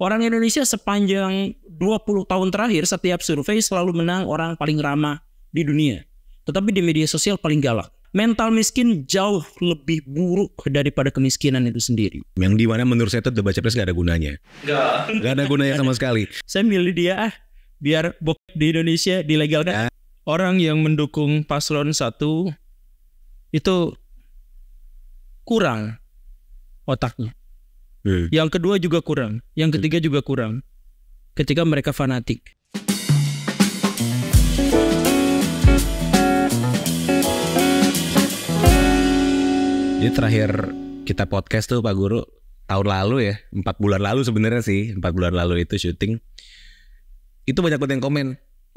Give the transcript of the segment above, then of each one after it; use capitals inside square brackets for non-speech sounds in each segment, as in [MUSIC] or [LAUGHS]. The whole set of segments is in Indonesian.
Orang Indonesia sepanjang 20 tahun terakhir setiap survei selalu menang orang paling ramah di dunia. Tetapi di media sosial paling galak. Mental miskin jauh lebih buruk daripada kemiskinan itu sendiri. Yang dimana menurut saya itu debat capres gak ada gunanya. Gak. gak ada gunanya sama sekali. Saya milih dia ah, biar bok di Indonesia dilegalkan. Ya. Orang yang mendukung paslon satu itu kurang otaknya. Hmm. Yang kedua juga kurang, yang hmm. ketiga hmm. juga kurang. Ketika mereka fanatik. Jadi terakhir kita podcast tuh Pak Guru tahun lalu ya, empat bulan lalu sebenarnya sih, empat bulan lalu itu syuting. Itu banyak banget yang komen,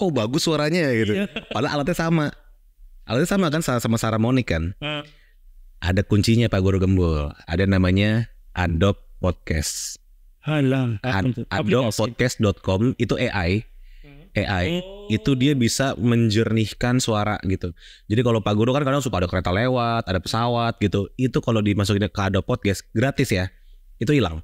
oh bagus suaranya ya gitu. Iya. Padahal alatnya sama. Alatnya sama kan sama Saramonic kan. Hmm. Ada kuncinya Pak Guru Gembul. Ada namanya adop podcast. Halang. Abdopodcast.com itu AI. Hmm. AI oh. itu dia bisa menjernihkan suara gitu. Jadi kalau Pak Guru kan kadang suka ada kereta lewat, ada pesawat gitu. Itu kalau dimasukin ke Adobe Podcast gratis ya. Itu hilang.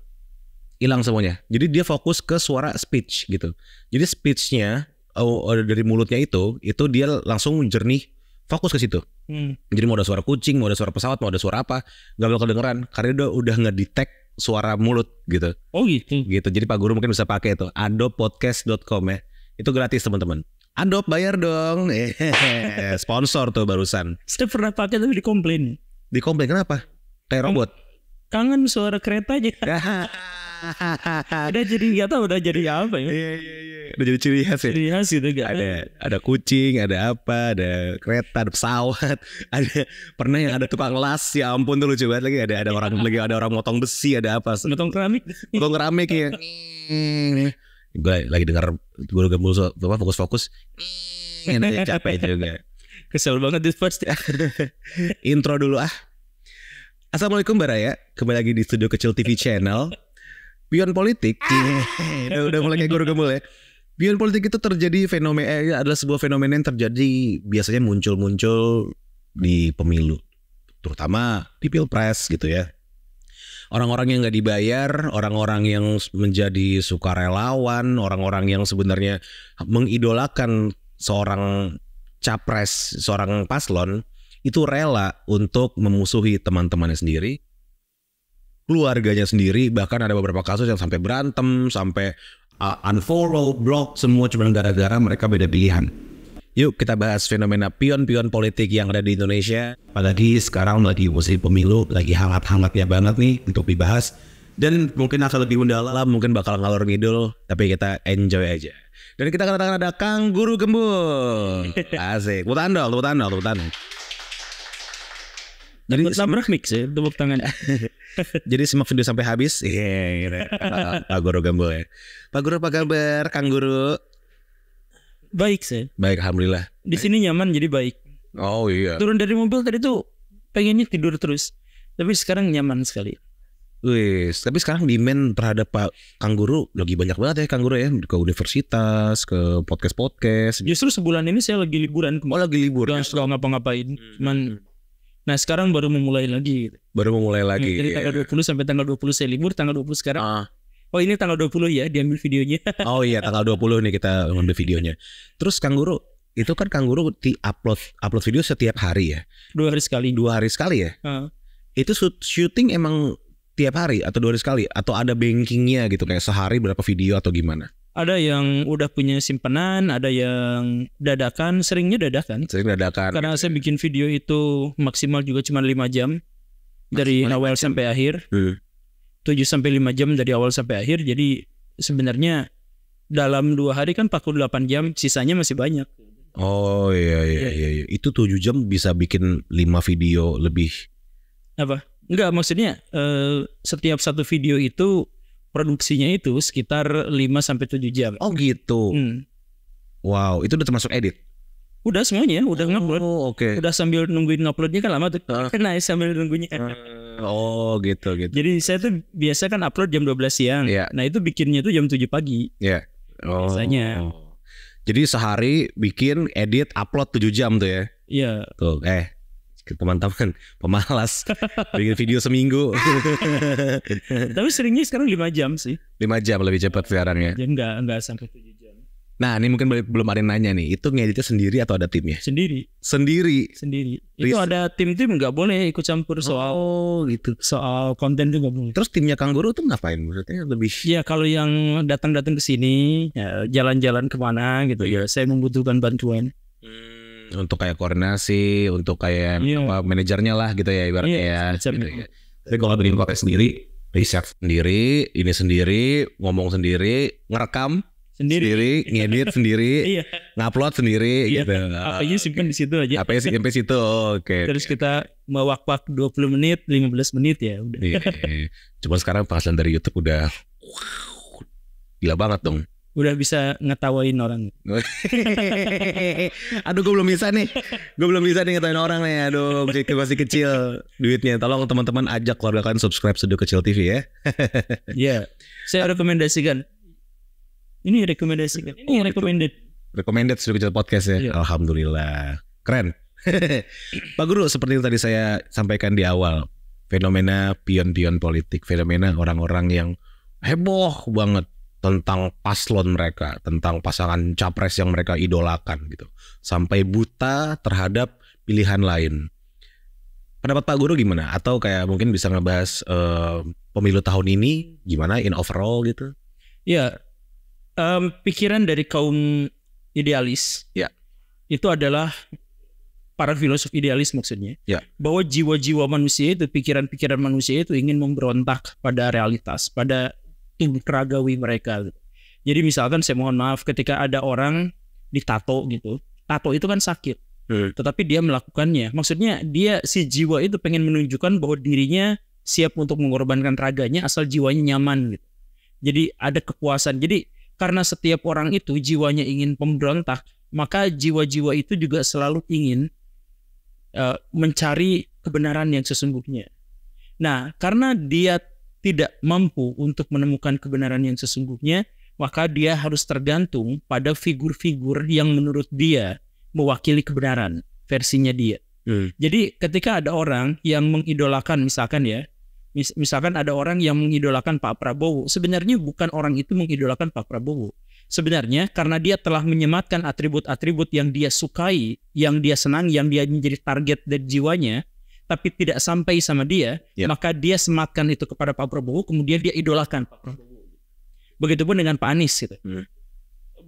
Hilang semuanya. Jadi dia fokus ke suara speech gitu. Jadi speechnya oh, dari mulutnya itu itu dia langsung jernih fokus ke situ. Hmm. Jadi mau ada suara kucing, mau ada suara pesawat, mau ada suara apa, nggak bakal kedengeran karena dia udah ngedetect suara mulut gitu. Oh gitu. Gitu. Jadi Pak Guru mungkin bisa pakai itu adopodcast.com ya. Itu gratis teman-teman. Adop bayar dong. [LAUGHS] Eh, sponsor tuh barusan. Saya pernah pakai tapi dikomplain. Dikomplain kenapa? Kayak kan robot. Kangen suara kereta aja. [LAUGHS] udah jadi nggak tahu udah jadi apa ya. Iya iya iya. Udah jadi ciri khas ya. Ciri khas itu gak Ada ada kucing, ada apa, ada kereta, ada pesawat, [LAUGHS] ada pernah yang ada tukang las ya ampun tuh lucu banget lagi ada ada orang lagi ada orang motong besi ada apa? Motong keramik. Motong keramik ya. gue lagi dengar gue udah gue fokus-fokus. Enak capek juga. Kesel banget di first. [LAUGHS] Intro dulu ah. Assalamualaikum baraya kembali lagi di Studio Kecil TV Channel Pion politik, yeah, iya, udah, mulai ngegur gemul ya. Pion politik itu terjadi fenomena eh, adalah sebuah fenomena yang terjadi biasanya muncul-muncul di pemilu, terutama di pilpres gitu ya. Orang-orang yang nggak dibayar, orang-orang yang menjadi sukarelawan, orang-orang yang sebenarnya mengidolakan seorang capres, seorang paslon itu rela untuk memusuhi teman-temannya sendiri keluarganya sendiri bahkan ada beberapa kasus yang sampai berantem sampai uh, unfollow block semua cuma gara-gara mereka beda pilihan yuk kita bahas fenomena pion-pion politik yang ada di Indonesia apalagi sekarang lagi musim pemilu lagi hangat-hangatnya banget nih untuk dibahas dan mungkin akan lebih mendalam mungkin bakal ngalor ngidul tapi kita enjoy aja dan kita kedatangan ada Kang Guru Gembul [LAUGHS] asik tepuk tangan dong tepuk tangan dong jadi nabrak mix ya tepuk tangan [LAUGHS] jadi simak video sampai habis iya yeah, yeah, yeah. Pak Guru gambar ya Pak Guru apa kabar Kang Guru baik sih baik alhamdulillah di sini nyaman jadi baik oh iya turun dari mobil tadi tuh pengennya tidur terus tapi sekarang nyaman sekali Wih, tapi sekarang demand terhadap Pak Kang Guru lagi banyak banget ya Kang Guru ya ke universitas, ke podcast-podcast. Justru sebulan ini saya lagi liburan. Oh lagi libur. Gak, gak ngapa-ngapain. Hmm, Cuman hmm, hmm. Nah sekarang baru memulai lagi. Gitu. Baru memulai nah, lagi. Jadi iya, iya. dua tanggal 20 sampai tanggal 20 saya libur, tanggal 20 sekarang. Ah. Oh ini tanggal 20 ya diambil videonya. [LAUGHS] oh iya tanggal 20 nih kita ngambil videonya. Terus Kang Guru, itu kan Kang Guru di upload upload video setiap hari ya? Dua hari sekali. Dua hari sekali ya? Uh. Itu syuting emang tiap hari atau dua hari sekali atau ada bankingnya gitu kayak sehari berapa video atau gimana? ada yang udah punya simpenan, ada yang dadakan, seringnya dadakan. Sering dadakan. Karena saya bikin video itu maksimal juga cuma 5 jam maksimal dari awal jam. sampai akhir. Hmm. 7 sampai 5 jam dari awal sampai akhir. Jadi sebenarnya dalam dua hari kan 48 jam, sisanya masih banyak. Oh iya iya ya. iya, Itu 7 jam bisa bikin 5 video lebih. Apa? Enggak, maksudnya eh, setiap satu video itu produksinya itu sekitar 5 sampai 7 jam. Oh gitu. Hmm. Wow, itu udah termasuk edit. Udah semuanya, udah oh, ngupload. Oh, oke. Okay. Udah sambil nungguin nguploadnya kan lama tuh. Uh. [LAUGHS] Nah, sambil nunggunya. Uh, oh, gitu gitu. Jadi saya tuh biasa kan upload jam 12 siang. Yeah. Nah, itu bikinnya tuh jam 7 pagi. Iya. Yeah. Oh. Biasanya. Jadi sehari bikin edit upload 7 jam tuh ya. Iya. Yeah. Tuh, eh teman-teman pemalas bikin video seminggu [LAUGHS] tapi seringnya sekarang lima jam sih lima jam lebih cepat iya. sekarangnya. ya enggak enggak sampai tujuh jam nah ini mungkin belum ada yang nanya nih itu ngeditnya sendiri atau ada timnya sendiri sendiri sendiri itu ada tim-tim nggak boleh ikut campur soal oh, gitu soal konten juga boleh terus timnya kang guru tuh ngapain maksudnya lebih ya kalau yang datang-datang ke sini jalan ya jalan-jalan kemana gitu ya saya membutuhkan bantuan hmm untuk kayak koordinasi, untuk kayak yeah. apa manajernya lah gitu ya ibaratnya yeah, iya, ya, gitu ya. Tapi kalau bikin konten sendiri, riset sendiri, ini sendiri, ngomong sendiri, ngerekam sendiri, sendiri ngedit [LAUGHS] sendiri, iya. ngupload sendiri yeah. gitu. Apa simpen di situ aja. Apanya simpen di situ. Oke. Okay. Terus kita mewak-wak puluh menit, lima belas menit ya udah. Yeah. [LAUGHS] Cuma sekarang penghasilan dari YouTube udah wow, gila banget dong udah bisa ngetawain orang. [LAUGHS] aduh gue belum bisa nih. Gue belum bisa nih ngetawain orang nih. Aduh masih, masih kecil duitnya. Tolong teman-teman ajak keluarga kalian subscribe Seduh Kecil TV ya. [LAUGHS] Iya. yeah. Saya rekomendasikan. Ini rekomendasikan. Ini oh, gitu. recommended. Itu. Recommended Seduh Kecil Podcast ya. Yeah. Alhamdulillah. Keren. [LAUGHS] Pak Guru seperti yang tadi saya sampaikan di awal. Fenomena pion-pion politik. Fenomena orang-orang yang heboh banget tentang paslon mereka, tentang pasangan capres yang mereka idolakan gitu. Sampai buta terhadap pilihan lain. Pendapat Pak Guru gimana? Atau kayak mungkin bisa ngebahas uh, pemilu tahun ini gimana in overall gitu? Ya, um, pikiran dari kaum idealis ya. itu adalah para filosof idealis maksudnya ya. bahwa jiwa-jiwa manusia itu pikiran-pikiran manusia itu ingin memberontak pada realitas pada keragawi mereka Jadi misalkan saya mohon maaf ketika ada orang ditato gitu. Tato itu kan sakit. Hmm. Tetapi dia melakukannya. Maksudnya dia si jiwa itu pengen menunjukkan bahwa dirinya siap untuk mengorbankan raganya asal jiwanya nyaman gitu. Jadi ada kepuasan. Jadi karena setiap orang itu jiwanya ingin pemberontak, maka jiwa-jiwa itu juga selalu ingin uh, mencari kebenaran yang sesungguhnya. Nah, karena dia tidak mampu untuk menemukan kebenaran yang sesungguhnya, maka dia harus tergantung pada figur-figur yang menurut dia mewakili kebenaran versinya dia. Hmm. Jadi ketika ada orang yang mengidolakan misalkan ya, mis misalkan ada orang yang mengidolakan Pak Prabowo, sebenarnya bukan orang itu mengidolakan Pak Prabowo. Sebenarnya karena dia telah menyematkan atribut-atribut yang dia sukai, yang dia senang, yang dia menjadi target dari jiwanya, tapi tidak sampai sama dia, yeah. maka dia sematkan itu kepada Pak Prabowo, kemudian dia idolakan Pak Prabowo. Begitupun dengan Pak Anies gitu. Mm.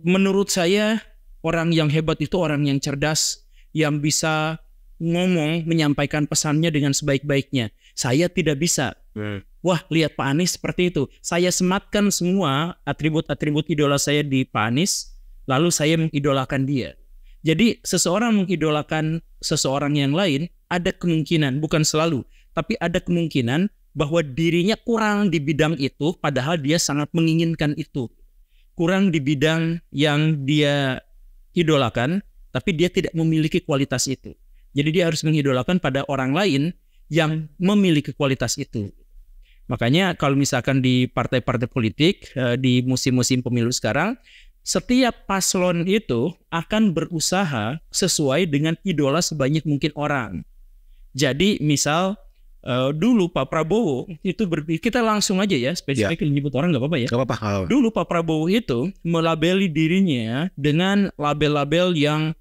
Menurut saya orang yang hebat itu orang yang cerdas, yang bisa ngomong menyampaikan pesannya dengan sebaik-baiknya. Saya tidak bisa. Mm. Wah, lihat Pak Anies seperti itu. Saya sematkan semua atribut-atribut idola saya di Pak Anies, lalu saya mengidolakan dia. Jadi seseorang mengidolakan seseorang yang lain ada kemungkinan, bukan selalu, tapi ada kemungkinan bahwa dirinya kurang di bidang itu, padahal dia sangat menginginkan itu. Kurang di bidang yang dia idolakan, tapi dia tidak memiliki kualitas itu. Jadi dia harus mengidolakan pada orang lain yang memiliki kualitas itu. Makanya kalau misalkan di partai-partai politik eh, di musim-musim pemilu sekarang, setiap paslon itu akan berusaha sesuai dengan idola sebanyak mungkin orang. Jadi misal uh, dulu Pak Prabowo itu berpikir kita langsung aja ya spesifik menyebut ya. nyebut orang nggak apa-apa ya. Gak apa-apa. Dulu Pak Prabowo itu melabeli dirinya dengan label-label yang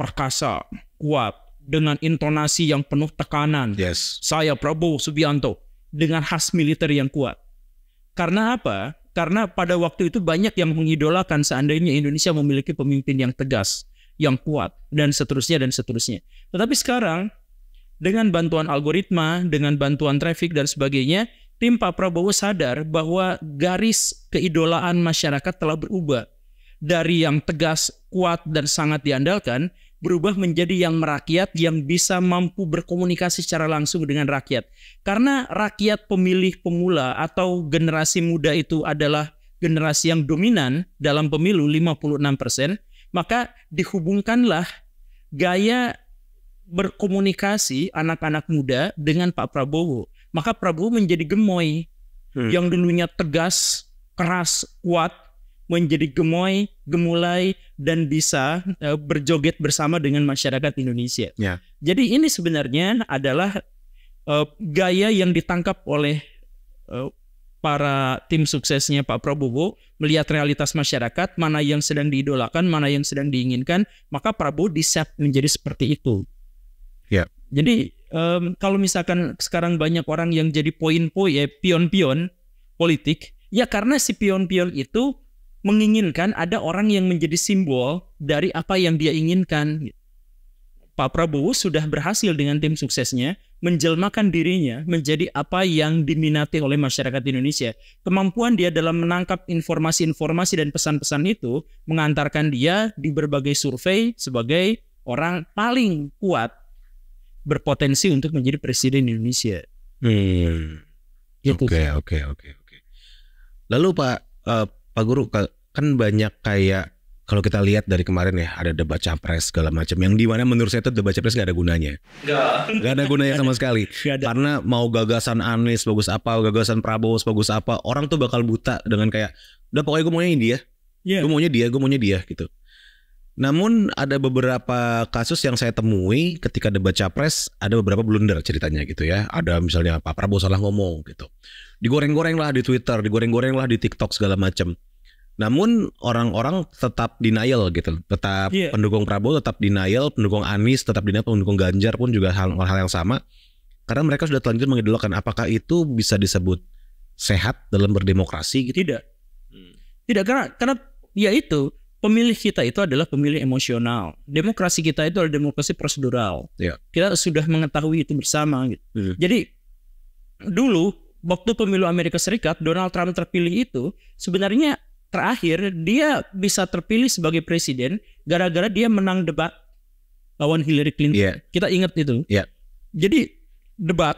perkasa, kuat, dengan intonasi yang penuh tekanan. Yes. Saya Prabowo Subianto dengan khas militer yang kuat. Karena apa? Karena pada waktu itu banyak yang mengidolakan seandainya Indonesia memiliki pemimpin yang tegas, yang kuat, dan seterusnya dan seterusnya. Tetapi sekarang dengan bantuan algoritma, dengan bantuan traffic dan sebagainya, tim Pak Prabowo sadar bahwa garis keidolaan masyarakat telah berubah. Dari yang tegas, kuat, dan sangat diandalkan, berubah menjadi yang merakyat yang bisa mampu berkomunikasi secara langsung dengan rakyat. Karena rakyat pemilih pemula atau generasi muda itu adalah generasi yang dominan dalam pemilu 56%, maka dihubungkanlah gaya berkomunikasi anak-anak muda dengan Pak Prabowo, maka Prabowo menjadi gemoy hmm. yang dulunya tegas, keras, kuat menjadi gemoy, gemulai dan bisa uh, berjoget bersama dengan masyarakat Indonesia. Yeah. Jadi ini sebenarnya adalah uh, gaya yang ditangkap oleh uh, para tim suksesnya Pak Prabowo melihat realitas masyarakat mana yang sedang diidolakan, mana yang sedang diinginkan, maka Prabowo diset menjadi seperti itu. Yeah. Jadi um, kalau misalkan sekarang banyak orang yang jadi poin-poin ya pion-pion politik, ya karena si pion-pion itu menginginkan ada orang yang menjadi simbol dari apa yang dia inginkan. Pak Prabowo sudah berhasil dengan tim suksesnya menjelmakan dirinya menjadi apa yang diminati oleh masyarakat Indonesia. Kemampuan dia dalam menangkap informasi-informasi dan pesan-pesan itu mengantarkan dia di berbagai survei sebagai orang paling kuat berpotensi untuk menjadi presiden Indonesia. Hmm. Gitu oke oke oke oke. Lalu Pak uh, Pak Guru kan banyak kayak kalau kita lihat dari kemarin ya ada debat capres segala macam yang di mana menurut saya itu debat capres gak ada gunanya gak, gak ada gunanya sama sekali [LAUGHS] ada. karena mau gagasan Anies bagus apa gagasan Prabowo bagus apa orang tuh bakal buta dengan kayak udah pokoknya gue iya. maunya dia yeah. gue maunya dia gue maunya dia gitu namun ada beberapa kasus yang saya temui ketika debat capres ada beberapa blunder ceritanya gitu ya. Ada misalnya Pak Prabowo salah ngomong gitu. Digoreng-goreng lah di Twitter, digoreng-goreng lah di TikTok segala macam. Namun orang-orang tetap denial gitu. Tetap yeah. pendukung Prabowo tetap denial, pendukung Anies tetap denial, pendukung Ganjar pun juga hal-hal yang sama. Karena mereka sudah terlanjur mengidolakan apakah itu bisa disebut sehat dalam berdemokrasi gitu. Tidak. Tidak karena karena ya itu pemilih kita itu adalah pemilih emosional. Demokrasi kita itu adalah demokrasi prosedural. Yeah. Kita sudah mengetahui itu bersama. Gitu. Mm. Jadi dulu waktu pemilu Amerika Serikat Donald Trump terpilih itu sebenarnya terakhir dia bisa terpilih sebagai presiden gara-gara dia menang debat lawan Hillary Clinton. Yeah. Kita ingat itu. Yeah. Jadi debat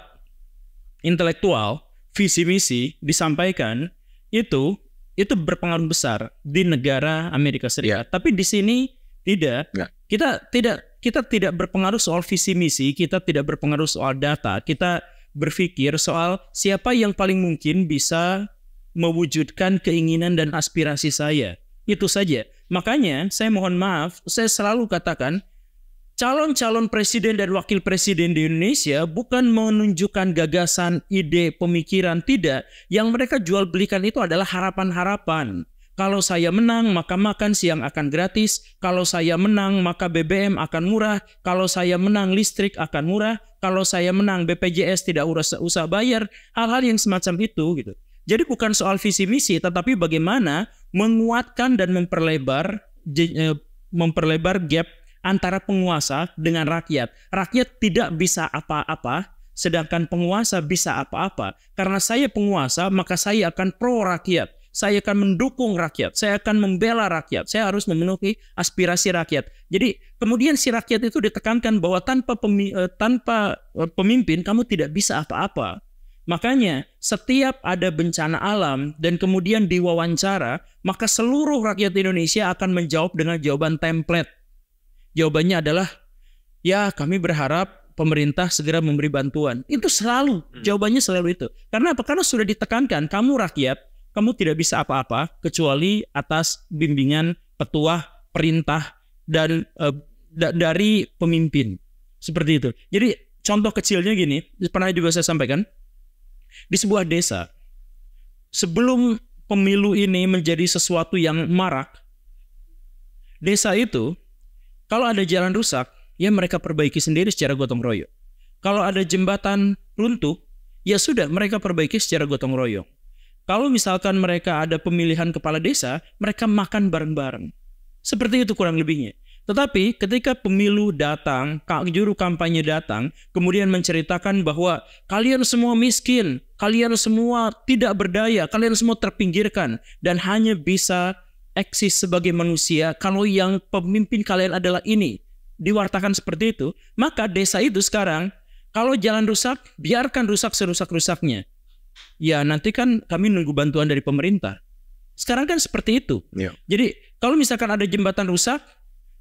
intelektual, visi misi disampaikan itu itu berpengaruh besar di negara Amerika Serikat. Yeah. Tapi di sini tidak. Yeah. Kita tidak kita tidak berpengaruh soal visi misi, kita tidak berpengaruh soal data. Kita berpikir soal siapa yang paling mungkin bisa mewujudkan keinginan dan aspirasi saya. Itu saja. Makanya saya mohon maaf, saya selalu katakan calon-calon presiden dan wakil presiden di Indonesia bukan menunjukkan gagasan, ide, pemikiran, tidak. Yang mereka jual belikan itu adalah harapan-harapan. Kalau saya menang, maka makan siang akan gratis. Kalau saya menang, maka BBM akan murah. Kalau saya menang, listrik akan murah. Kalau saya menang, BPJS tidak usah bayar. Hal-hal yang semacam itu gitu. Jadi bukan soal visi misi, tetapi bagaimana menguatkan dan memperlebar eh, memperlebar gap antara penguasa dengan rakyat. Rakyat tidak bisa apa-apa, sedangkan penguasa bisa apa-apa. Karena saya penguasa, maka saya akan pro rakyat. Saya akan mendukung rakyat, saya akan membela rakyat, saya harus memenuhi aspirasi rakyat. Jadi kemudian si rakyat itu ditekankan bahwa tanpa pemi eh, tanpa eh, pemimpin kamu tidak bisa apa-apa. Makanya setiap ada bencana alam dan kemudian diwawancara, maka seluruh rakyat Indonesia akan menjawab dengan jawaban template. Jawabannya adalah ya kami berharap pemerintah segera memberi bantuan. Itu selalu hmm. jawabannya selalu itu. Karena apa? Karena sudah ditekankan kamu rakyat, kamu tidak bisa apa-apa kecuali atas bimbingan petuah perintah dan e, da dari pemimpin. Seperti itu. Jadi contoh kecilnya gini, pernah juga saya sampaikan di sebuah desa sebelum pemilu ini menjadi sesuatu yang marak desa itu kalau ada jalan rusak, ya mereka perbaiki sendiri secara gotong royong. Kalau ada jembatan runtuh, ya sudah mereka perbaiki secara gotong royong. Kalau misalkan mereka ada pemilihan kepala desa, mereka makan bareng-bareng. Seperti itu kurang lebihnya. Tetapi ketika pemilu datang, juru kampanye datang, kemudian menceritakan bahwa kalian semua miskin, kalian semua tidak berdaya, kalian semua terpinggirkan, dan hanya bisa eksis sebagai manusia, kalau yang pemimpin kalian adalah ini, diwartakan seperti itu, maka desa itu sekarang kalau jalan rusak, biarkan rusak serusak-rusaknya. Ya nanti kan kami nunggu bantuan dari pemerintah. Sekarang kan seperti itu. Ya. Jadi kalau misalkan ada jembatan rusak,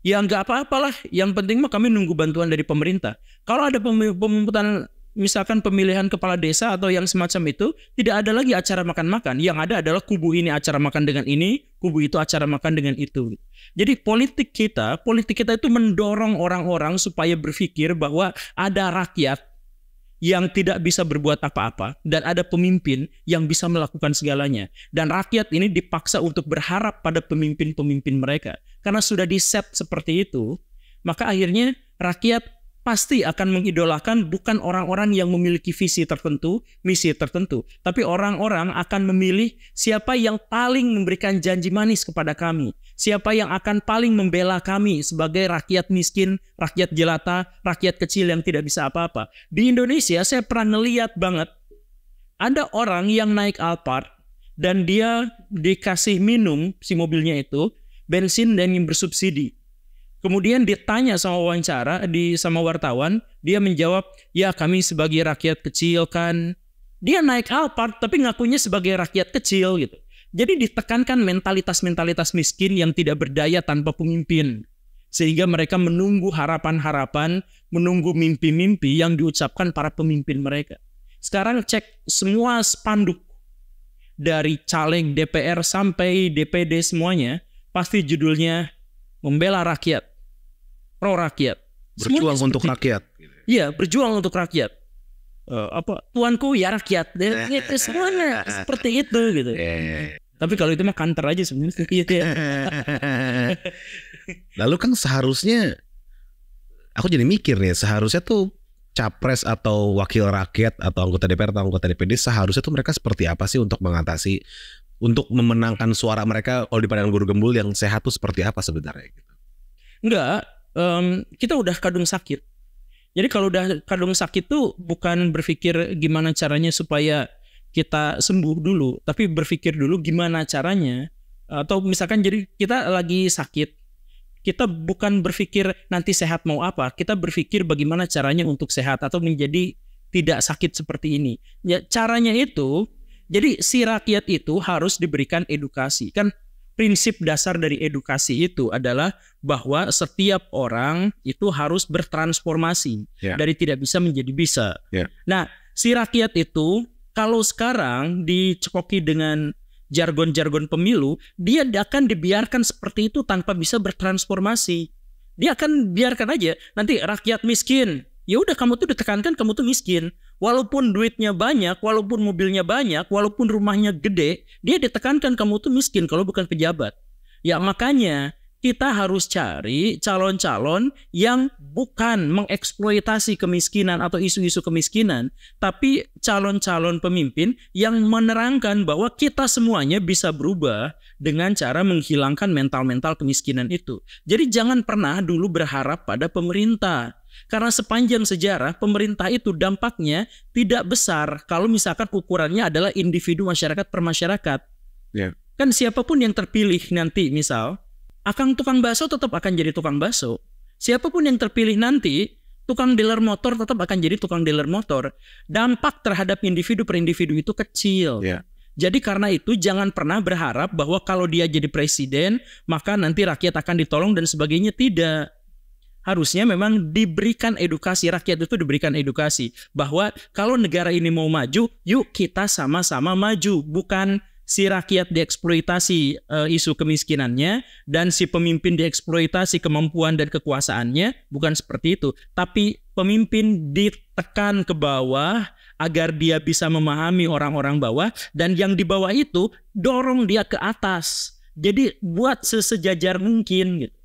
ya nggak apa-apalah. Yang penting mah kami nunggu bantuan dari pemerintah. Kalau ada pemungutan misalkan pemilihan kepala desa atau yang semacam itu, tidak ada lagi acara makan-makan. Yang ada adalah kubu ini acara makan dengan ini, kubu itu acara makan dengan itu. Jadi politik kita, politik kita itu mendorong orang-orang supaya berpikir bahwa ada rakyat yang tidak bisa berbuat apa-apa dan ada pemimpin yang bisa melakukan segalanya dan rakyat ini dipaksa untuk berharap pada pemimpin-pemimpin mereka karena sudah di set seperti itu maka akhirnya rakyat pasti akan mengidolakan bukan orang-orang yang memiliki visi tertentu, misi tertentu, tapi orang-orang akan memilih siapa yang paling memberikan janji manis kepada kami, siapa yang akan paling membela kami sebagai rakyat miskin, rakyat jelata, rakyat kecil yang tidak bisa apa-apa. Di Indonesia saya pernah melihat banget ada orang yang naik Alphard dan dia dikasih minum si mobilnya itu bensin dan yang bersubsidi Kemudian ditanya sama wawancara di sama wartawan, dia menjawab, "Ya, kami sebagai rakyat kecil kan." Dia naik Alphard tapi ngakunya sebagai rakyat kecil gitu. Jadi ditekankan mentalitas-mentalitas miskin yang tidak berdaya tanpa pemimpin. Sehingga mereka menunggu harapan-harapan, menunggu mimpi-mimpi yang diucapkan para pemimpin mereka. Sekarang cek semua spanduk dari caleg DPR sampai DPD semuanya, pasti judulnya membela rakyat pro rakyat. Berjuang Semuanya untuk rakyat. Iya, berjuang untuk rakyat. Uh, apa tuanku ya rakyat itu ya, [LAUGHS] ya, ya, semuanya seperti itu gitu yeah. Iya, iya. tapi kalau itu mah kantor aja sebenarnya [LAUGHS] iya, [LAUGHS] lalu kan seharusnya aku jadi mikir nih seharusnya tuh capres atau wakil rakyat atau anggota DPR atau anggota DPD seharusnya tuh mereka seperti apa sih untuk mengatasi untuk memenangkan suara mereka kalau di padang guru gembul yang sehat tuh seperti apa sebenarnya gitu enggak um, kita udah kadung sakit. Jadi kalau udah kadung sakit tuh bukan berpikir gimana caranya supaya kita sembuh dulu, tapi berpikir dulu gimana caranya. Atau misalkan jadi kita lagi sakit, kita bukan berpikir nanti sehat mau apa, kita berpikir bagaimana caranya untuk sehat atau menjadi tidak sakit seperti ini. Ya caranya itu, jadi si rakyat itu harus diberikan edukasi kan prinsip dasar dari edukasi itu adalah bahwa setiap orang itu harus bertransformasi yeah. dari tidak bisa menjadi bisa. Yeah. Nah, si rakyat itu kalau sekarang dicekoki dengan jargon-jargon pemilu, dia akan dibiarkan seperti itu tanpa bisa bertransformasi. Dia akan biarkan aja nanti rakyat miskin. Ya udah kamu tuh ditekankan kamu tuh miskin walaupun duitnya banyak, walaupun mobilnya banyak, walaupun rumahnya gede, dia ditekankan kamu tuh miskin kalau bukan pejabat. Ya makanya kita harus cari calon-calon yang bukan mengeksploitasi kemiskinan atau isu-isu kemiskinan, tapi calon-calon pemimpin yang menerangkan bahwa kita semuanya bisa berubah dengan cara menghilangkan mental-mental kemiskinan itu. Jadi jangan pernah dulu berharap pada pemerintah karena sepanjang sejarah pemerintah itu dampaknya tidak besar kalau misalkan ukurannya adalah individu masyarakat per masyarakat. Yeah. Kan siapapun yang terpilih nanti misal, akang tukang baso tetap akan jadi tukang baso. Siapapun yang terpilih nanti, tukang dealer motor tetap akan jadi tukang dealer motor. Dampak terhadap individu per individu itu kecil. Yeah. Jadi karena itu jangan pernah berharap bahwa kalau dia jadi presiden maka nanti rakyat akan ditolong dan sebagainya tidak harusnya memang diberikan edukasi rakyat itu diberikan edukasi bahwa kalau negara ini mau maju yuk kita sama-sama maju bukan si rakyat dieksploitasi uh, isu kemiskinannya dan si pemimpin dieksploitasi kemampuan dan kekuasaannya bukan seperti itu tapi pemimpin ditekan ke bawah agar dia bisa memahami orang-orang bawah dan yang di bawah itu dorong dia ke atas jadi buat sesejajar mungkin gitu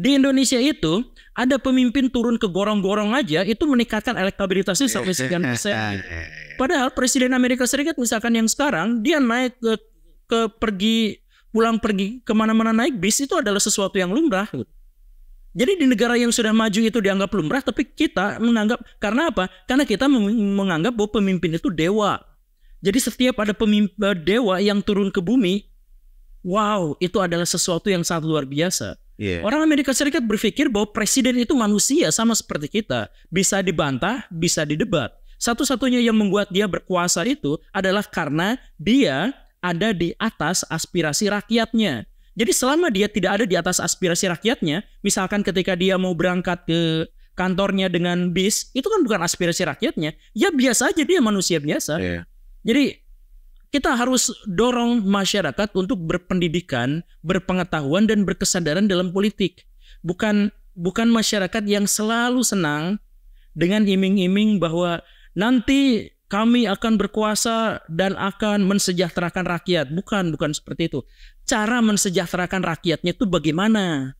di Indonesia itu ada pemimpin turun ke gorong-gorong aja itu meningkatkan elektabilitasnya iya, sampai iya, sekian iya, persen. Padahal presiden Amerika Serikat misalkan yang sekarang dia naik ke, ke pergi pulang pergi kemana-mana naik bis itu adalah sesuatu yang lumrah. Jadi di negara yang sudah maju itu dianggap lumrah, tapi kita menganggap karena apa? Karena kita menganggap bahwa pemimpin itu dewa. Jadi setiap ada pemimpin eh, dewa yang turun ke bumi, wow, itu adalah sesuatu yang sangat luar biasa. Yeah. Orang Amerika Serikat berpikir bahwa presiden itu manusia sama seperti kita, bisa dibantah, bisa didebat. Satu-satunya yang membuat dia berkuasa itu adalah karena dia ada di atas aspirasi rakyatnya. Jadi selama dia tidak ada di atas aspirasi rakyatnya, misalkan ketika dia mau berangkat ke kantornya dengan bis, itu kan bukan aspirasi rakyatnya. Ya biasa aja dia manusia biasa. Yeah. Jadi kita harus dorong masyarakat untuk berpendidikan, berpengetahuan dan berkesadaran dalam politik. Bukan bukan masyarakat yang selalu senang dengan iming-iming bahwa nanti kami akan berkuasa dan akan mensejahterakan rakyat. Bukan, bukan seperti itu. Cara mensejahterakan rakyatnya itu bagaimana?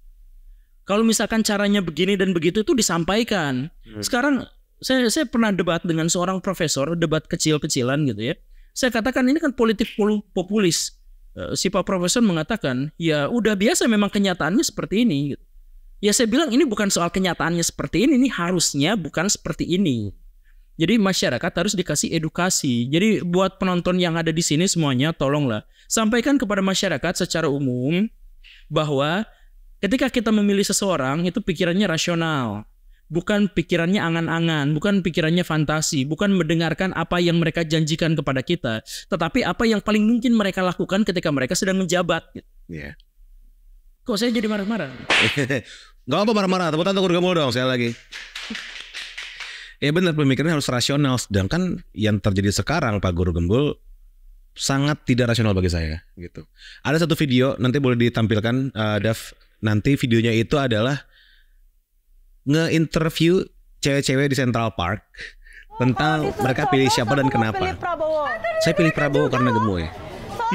Kalau misalkan caranya begini dan begitu itu disampaikan. Hmm. Sekarang saya saya pernah debat dengan seorang profesor, debat kecil-kecilan gitu ya. Saya katakan ini kan politik populis. Eh, si Pak Profesor mengatakan, ya udah biasa memang kenyataannya seperti ini. Ya saya bilang ini bukan soal kenyataannya seperti ini, ini harusnya bukan seperti ini. Jadi masyarakat harus dikasih edukasi. Jadi buat penonton yang ada di sini semuanya tolonglah sampaikan kepada masyarakat secara umum bahwa ketika kita memilih seseorang itu pikirannya rasional bukan pikirannya angan-angan, bukan pikirannya fantasi, bukan mendengarkan apa yang mereka janjikan kepada kita, tetapi apa yang paling mungkin mereka lakukan ketika mereka sedang menjabat. Iya. Yeah. Kok saya jadi marah-marah? [LAUGHS] Gak apa marah-marah, tepuk tangan kamu dong, saya lagi. Ya benar pemikirannya harus rasional, sedangkan yang terjadi sekarang Pak Guru Gembul sangat tidak rasional bagi saya gitu. Ada satu video nanti boleh ditampilkan, uh, eh, Daf. Nanti videonya itu adalah nge-interview cewek-cewek di Central Park oh, tentang mereka pilih siapa dan kenapa. Ah, Saya pilih Prabowo karena gemoy.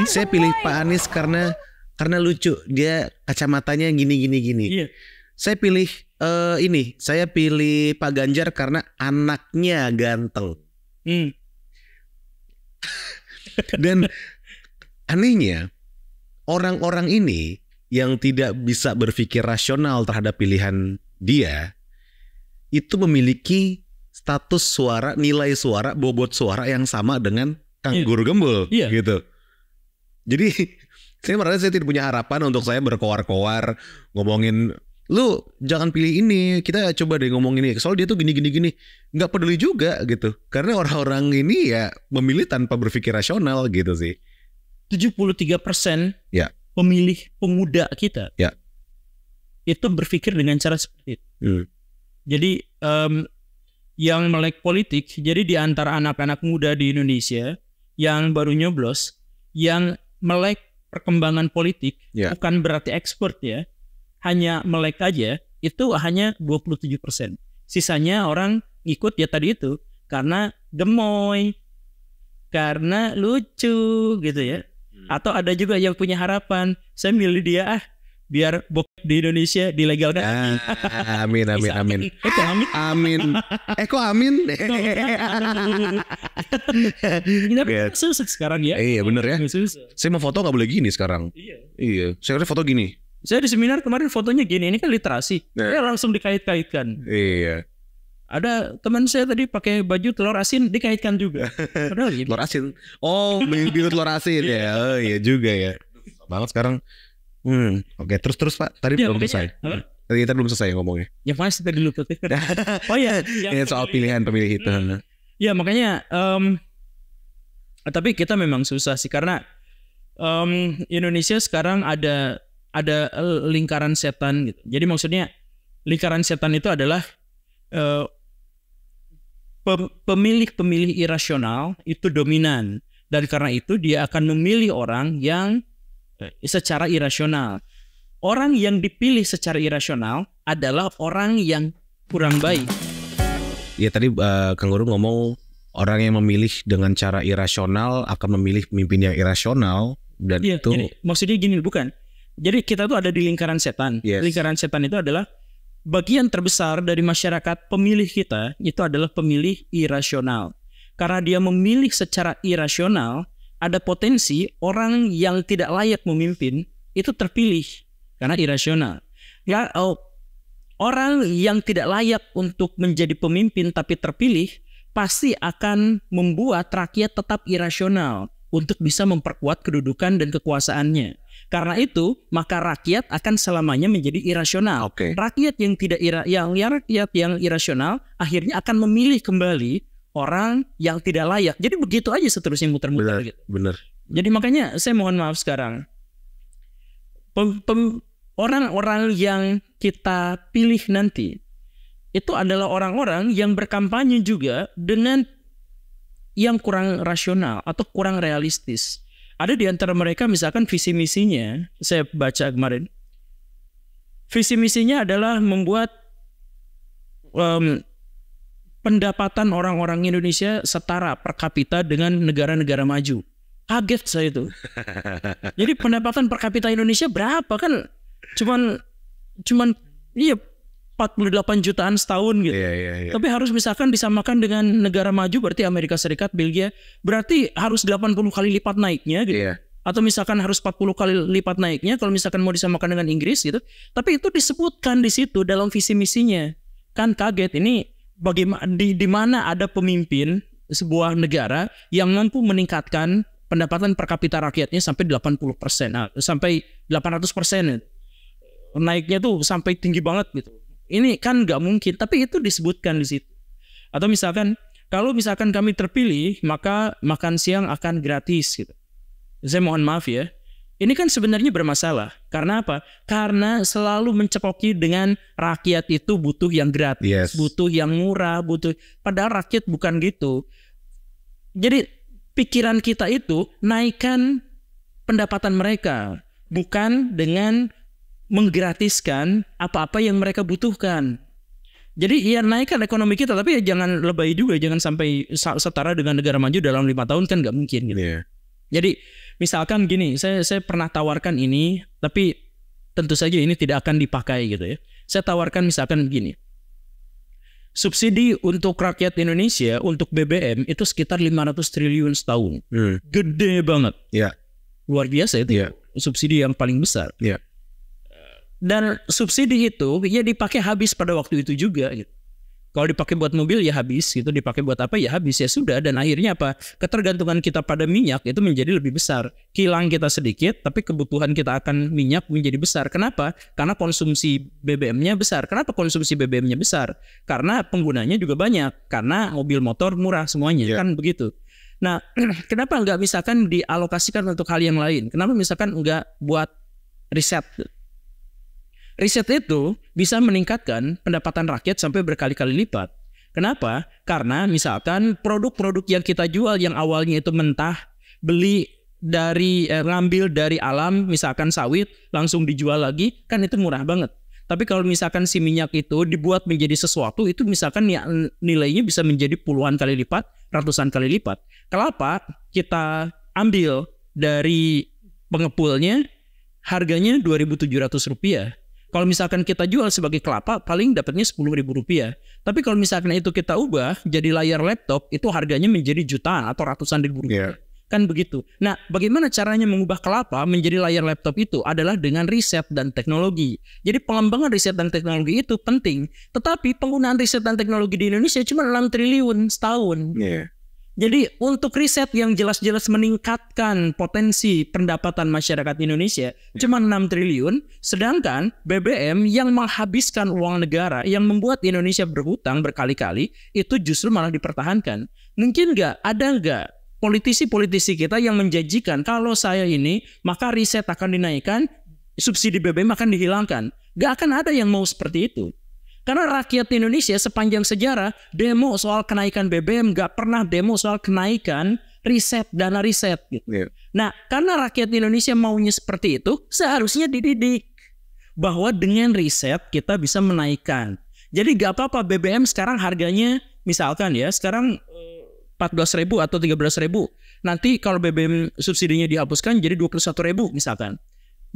Saya pilih Pak Anies karena karena lucu. Dia kacamatanya gini gini gini. Iya. Saya pilih uh, ini. Saya pilih Pak Ganjar karena anaknya ganteng. Hmm. [LAUGHS] dan anehnya orang-orang ini yang tidak bisa berpikir rasional terhadap pilihan dia itu memiliki status suara, nilai suara, bobot suara yang sama dengan Kang yeah. Guru Gembul yeah. gitu. Jadi [LAUGHS] saya merasa saya tidak punya harapan untuk saya berkoar-koar ngomongin lu jangan pilih ini kita coba deh ngomong ini soal dia tuh gini gini gini nggak peduli juga gitu karena orang-orang ini ya memilih tanpa berpikir rasional gitu sih 73% ya. pemilih pemuda kita ya itu berpikir dengan cara seperti itu. Hmm. Jadi um, yang melek politik, jadi di antara anak-anak muda di Indonesia yang baru nyoblos, yang melek perkembangan politik yeah. bukan berarti ekspor ya, hanya melek aja itu hanya 27 persen. Sisanya orang ikut ya tadi itu karena gemoy, karena lucu gitu ya. Hmm. Atau ada juga yang punya harapan, saya milih dia ah biar bokep di Indonesia dilegalkan. Ah, amin amin amin. Eh kok amin? Amin. Eh kok amin? [LAUGHS] kita yeah. susah sekarang ya? Iya bener ya. Susah. Saya mau foto nggak boleh gini sekarang. Iya. Iya. Saya kira foto gini. Saya di seminar kemarin fotonya gini. Ini kan literasi. Yeah. Saya langsung dikait-kaitkan. Iya. Ada teman saya tadi pakai baju telur asin dikaitkan juga. Padahal gitu. telur asin. Oh, beli telur asin [LAUGHS] ya. Oh iya juga ya. Banget sekarang Hmm. Oke, terus terus Pak, tadi ya, belum makanya, selesai. Tadi kita belum selesai ngomongnya. Ya pasti tadi lu [LAUGHS] Oh ya, soal pilihan pemilih itu. Hmm. Ya makanya, um, tapi kita memang susah sih karena um, Indonesia sekarang ada ada lingkaran setan gitu. Jadi maksudnya lingkaran setan itu adalah uh, pemilih-pemilih irasional itu dominan dan karena itu dia akan memilih orang yang Eh, secara irasional. Orang yang dipilih secara irasional adalah orang yang kurang baik. Ya tadi uh, Kang Guru ngomong orang yang memilih dengan cara irasional akan memilih pemimpin yang irasional dan ya, itu jadi, maksudnya gini bukan. Jadi kita tuh ada di lingkaran setan. Yes. Lingkaran setan itu adalah bagian terbesar dari masyarakat pemilih kita itu adalah pemilih irasional. Karena dia memilih secara irasional, ada potensi orang yang tidak layak memimpin itu terpilih karena irasional. Ya, oh, orang yang tidak layak untuk menjadi pemimpin tapi terpilih pasti akan membuat rakyat tetap irasional untuk bisa memperkuat kedudukan dan kekuasaannya. Karena itu, maka rakyat akan selamanya menjadi irasional. Okay. Rakyat yang tidak ira yang rakyat yang irasional akhirnya akan memilih kembali orang yang tidak layak. Jadi begitu aja seterusnya muter-muter gitu. Bener. Jadi makanya saya mohon maaf sekarang. orang-orang yang kita pilih nanti itu adalah orang-orang yang berkampanye juga dengan yang kurang rasional atau kurang realistis. Ada di antara mereka misalkan visi misinya, saya baca kemarin. Visi misinya adalah membuat um, pendapatan orang-orang Indonesia setara per kapita dengan negara-negara maju. Kaget saya itu. [LAUGHS] Jadi pendapatan per kapita Indonesia berapa kan? Cuman cuman iya 48 jutaan setahun gitu. Yeah, yeah, yeah. Tapi harus misalkan disamakan dengan negara maju berarti Amerika Serikat, Belgia, berarti harus 80 kali lipat naiknya gitu. Yeah. Atau misalkan harus 40 kali lipat naiknya kalau misalkan mau disamakan dengan Inggris gitu. Tapi itu disebutkan di situ dalam visi misinya. Kan kaget ini bagaimana di, di mana ada pemimpin sebuah negara yang mampu meningkatkan pendapatan per kapita rakyatnya sampai 80 persen, nah, sampai 800 persen. Eh, naiknya tuh sampai tinggi banget gitu. Ini kan nggak mungkin, tapi itu disebutkan di situ. Atau misalkan kalau misalkan kami terpilih, maka makan siang akan gratis gitu. Saya mohon maaf ya, ini kan sebenarnya bermasalah. Karena apa? Karena selalu mencekoki dengan rakyat itu butuh yang gratis, yes. butuh yang murah, butuh padahal rakyat bukan gitu. Jadi pikiran kita itu naikkan pendapatan mereka, bukan dengan menggratiskan apa-apa yang mereka butuhkan. Jadi ya naikkan ekonomi kita, tapi ya jangan lebay juga, jangan sampai setara dengan negara maju dalam lima tahun kan nggak mungkin gitu. Yeah. Jadi misalkan gini, saya saya pernah tawarkan ini, tapi tentu saja ini tidak akan dipakai gitu ya. Saya tawarkan misalkan gini, Subsidi untuk rakyat Indonesia untuk BBM itu sekitar 500 triliun setahun. Hmm. Gede banget. Yeah. Luar biasa itu. Yeah. Subsidi yang paling besar. Yeah. Dan subsidi itu ya dipakai habis pada waktu itu juga gitu. Kalau dipakai buat mobil ya habis gitu, dipakai buat apa ya habis ya sudah dan akhirnya apa? Ketergantungan kita pada minyak itu menjadi lebih besar. Kilang kita sedikit tapi kebutuhan kita akan minyak menjadi besar. Kenapa? Karena konsumsi BBM-nya besar. Kenapa konsumsi BBM-nya besar? Karena penggunanya juga banyak. Karena mobil motor murah semuanya yeah. kan begitu. Nah, [CLEARS THROAT] kenapa nggak misalkan dialokasikan untuk hal yang lain? Kenapa misalkan nggak buat riset Riset itu bisa meningkatkan pendapatan rakyat sampai berkali-kali lipat. Kenapa? Karena misalkan produk-produk yang kita jual yang awalnya itu mentah, beli dari eh, ngambil dari alam misalkan sawit langsung dijual lagi kan itu murah banget. Tapi kalau misalkan si minyak itu dibuat menjadi sesuatu itu misalkan ya, nilainya bisa menjadi puluhan kali lipat, ratusan kali lipat. Kelapa kita ambil dari pengepulnya harganya rp rupiah. Kalau misalkan kita jual sebagai kelapa, paling dapatnya sepuluh ribu rupiah. Tapi kalau misalkan itu kita ubah jadi layar laptop, itu harganya menjadi jutaan atau ratusan ribu rupiah. Yeah. Kan begitu. Nah, bagaimana caranya mengubah kelapa menjadi layar laptop itu adalah dengan riset dan teknologi. Jadi pengembangan riset dan teknologi itu penting. Tetapi penggunaan riset dan teknologi di Indonesia cuma 6 triliun setahun. Yeah. Jadi untuk riset yang jelas-jelas meningkatkan potensi pendapatan masyarakat Indonesia ya. cuma 6 triliun, sedangkan BBM yang menghabiskan uang negara yang membuat Indonesia berhutang berkali-kali itu justru malah dipertahankan. Mungkin nggak ada nggak politisi-politisi kita yang menjanjikan kalau saya ini maka riset akan dinaikkan, subsidi BBM akan dihilangkan. Gak akan ada yang mau seperti itu. Karena rakyat Indonesia sepanjang sejarah demo soal kenaikan BBM nggak pernah demo soal kenaikan riset dana riset gitu. Yeah. Nah, karena rakyat Indonesia maunya seperti itu, seharusnya dididik bahwa dengan riset kita bisa menaikkan. Jadi nggak apa-apa BBM sekarang harganya misalkan ya sekarang eh, ribu atau ribu. Nanti kalau BBM subsidinya dihapuskan jadi ribu misalkan.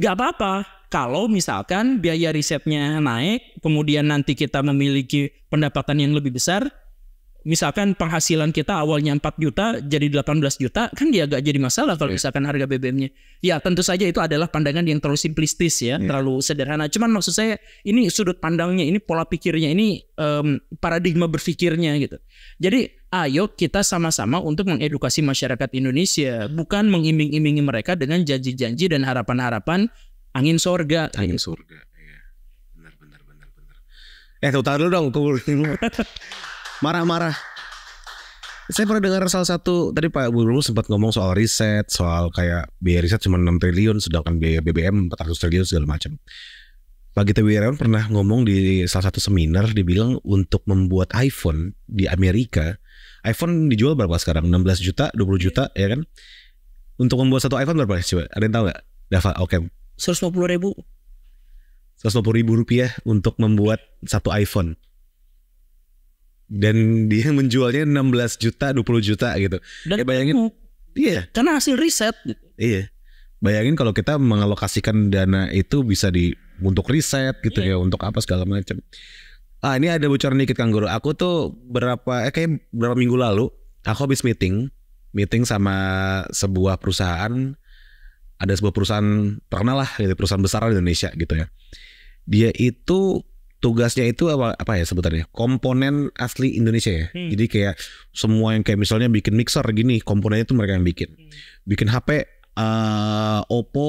Gak apa-apa kalau misalkan biaya risetnya naik, kemudian nanti kita memiliki pendapatan yang lebih besar, misalkan penghasilan kita awalnya 4 juta jadi 18 juta kan dia agak jadi masalah kalau iya. misalkan harga BBM-nya. Ya tentu saja itu adalah pandangan yang terlalu simplistis ya, yeah. terlalu sederhana. Cuman maksud saya ini sudut pandangnya, ini pola pikirnya, ini um, paradigma berpikirnya gitu. Jadi ayo kita sama-sama untuk mengedukasi masyarakat Indonesia, bukan mengiming-imingi mereka dengan janji-janji dan harapan-harapan angin surga. Gitu. Angin surga, iya. Benar, benar, benar, benar. Eh, tahu dulu dong, tuh. [LAUGHS] marah-marah saya pernah dengar salah satu tadi Pak Burung sempat ngomong soal riset, soal kayak biaya riset cuma 6 triliun sedangkan biaya BBM 400 triliun segala macam. Pak Gita Wirawan pernah ngomong di salah satu seminar dibilang untuk membuat iPhone di Amerika, iPhone dijual berapa sekarang? 16 juta, 20 juta ya kan? Untuk membuat satu iPhone berapa coba? Ada yang tahu nggak? Dava, oke. Okay. 150 ribu. 150 ribu rupiah untuk membuat satu iPhone dan dia menjualnya 16 juta 20 juta gitu dan ya bayangin iya karena hasil riset iya bayangin kalau kita mengalokasikan dana itu bisa di untuk riset gitu iya. ya untuk apa segala macam ah ini ada bocoran dikit kang guru aku tuh berapa eh kayak berapa minggu lalu aku habis meeting meeting sama sebuah perusahaan ada sebuah perusahaan terkenal lah gitu perusahaan besar di Indonesia gitu ya dia itu tugasnya itu apa, apa ya sebutannya komponen asli Indonesia ya hmm. jadi kayak semua yang kayak misalnya bikin mixer gini komponennya itu mereka yang bikin hmm. bikin HP uh, eh, Oppo